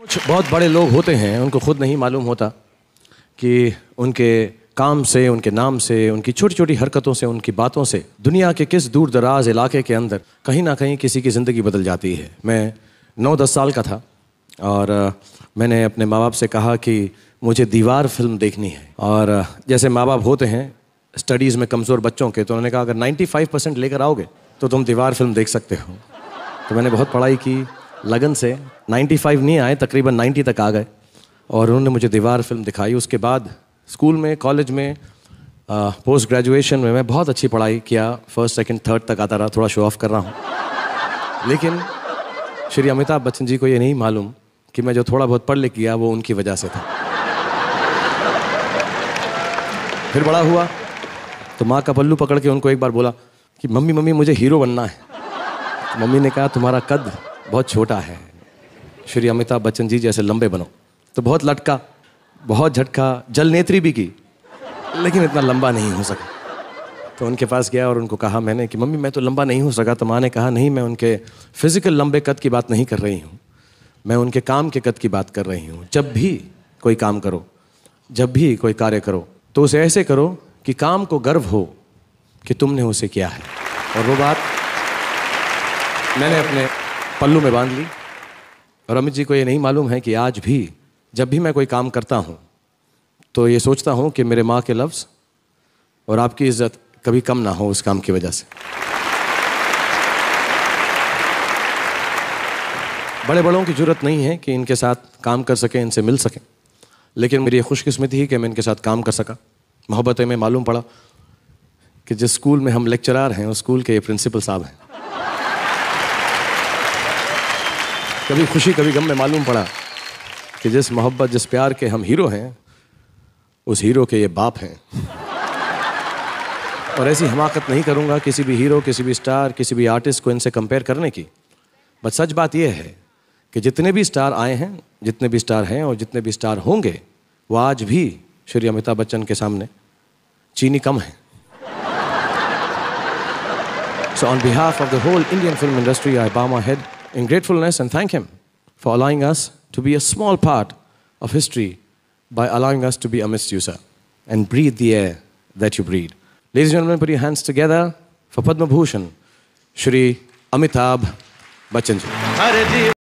कुछ बहुत बड़े लोग होते हैं उनको खुद नहीं मालूम होता कि उनके काम से उनके नाम से उनकी छोटी छोटी हरकतों से उनकी बातों से दुनिया के किस दूर दराज इलाके के अंदर कहीं ना कहीं किसी की ज़िंदगी बदल जाती है मैं नौ दस साल का था और मैंने अपने माँ बाप से कहा कि मुझे दीवार फिल्म देखनी है और जैसे माँ बाप होते हैं स्टडीज़ में कमज़ोर बच्चों के तो उन्होंने कहा अगर 95 परसेंट लेकर आओगे तो तुम दीवार फिल्म देख सकते हो तो मैंने बहुत पढ़ाई की लगन से 95 नहीं आए तकरीबन 90 तक आ गए और उन्होंने मुझे दीवार फिल्म दिखाई उसके बाद स्कूल में कॉलेज में पोस्ट ग्रेजुएशन में मैं बहुत अच्छी पढ़ाई किया फर्स्ट सेकंड थर्ड तक आता रहा थोड़ा शो ऑफ कर रहा हूँ लेकिन श्री अमिताभ बच्चन जी को ये नहीं मालूम कि मैं जो थोड़ा बहुत पढ़ लिख गया वो उनकी वजह से था फिर बड़ा हुआ तो माँ का पल्लू पकड़ के उनको एक बार बोला कि मम्मी मम्मी मुझे हीरो बनना है तो मम्मी ने कहा तुम्हारा कद बहुत छोटा है श्री अमिताभ बच्चन जी जैसे लंबे बनो तो बहुत लटका बहुत झटका जल नेत्री भी की लेकिन इतना लंबा नहीं हो सका तो उनके पास गया और उनको कहा मैंने कि मम्मी मैं तो लंबा नहीं हो सका तो माँ ने कहा नहीं मैं उनके फिजिकल लंबे कद की बात नहीं कर रही हूँ मैं उनके काम के कद की बात कर रही हूँ जब भी कोई काम करो जब भी कोई कार्य करो तो उसे ऐसे करो कि काम को गर्व हो कि तुमने उसे किया है और वो बात मैंने अपने पल्लू में बांध ली और अमित जी को ये नहीं मालूम है कि आज भी जब भी मैं कोई काम करता हूँ तो ये सोचता हूँ कि मेरे माँ के लफ्ज़ और आपकी इज्जत कभी कम ना हो उस काम की वजह से बड़े बड़ों की जरूरत नहीं है कि इनके साथ काम कर सकें इनसे मिल सकें लेकिन मेरी ये खुशकिस्मती ही कि मैं इनके साथ काम कर सका मोहब्बत में मालूम पड़ा कि जिस स्कूल में हम लेक्चरार हैं उस स्कूल के ये प्रिंसिपल साहब हैं कभी खुशी कभी गम में मालूम पड़ा कि जिस मोहब्बत जिस प्यार के हम हीरो हैं उस हीरो के ये बाप हैं और ऐसी हमाकत नहीं करूँगा किसी भी हीरो किसी भी स्टार किसी भी आर्टिस्ट को इनसे कंपेयर करने की बट सच बात यह है कि जितने भी स्टार आए हैं जितने भी स्टार हैं और जितने भी स्टार होंगे वो आज भी श्री अमिताभ बच्चन के सामने चीनी कम है so on behalf of the whole Indian film industry I bow my head in gratefulness and thank Him for allowing us to be a small part of history by allowing us to be amidst you, sir, and breathe the air that you breathe. Ladies and gentlemen, put your hands together for Padma Bhushan, Shri Amitabh Bachchan ji.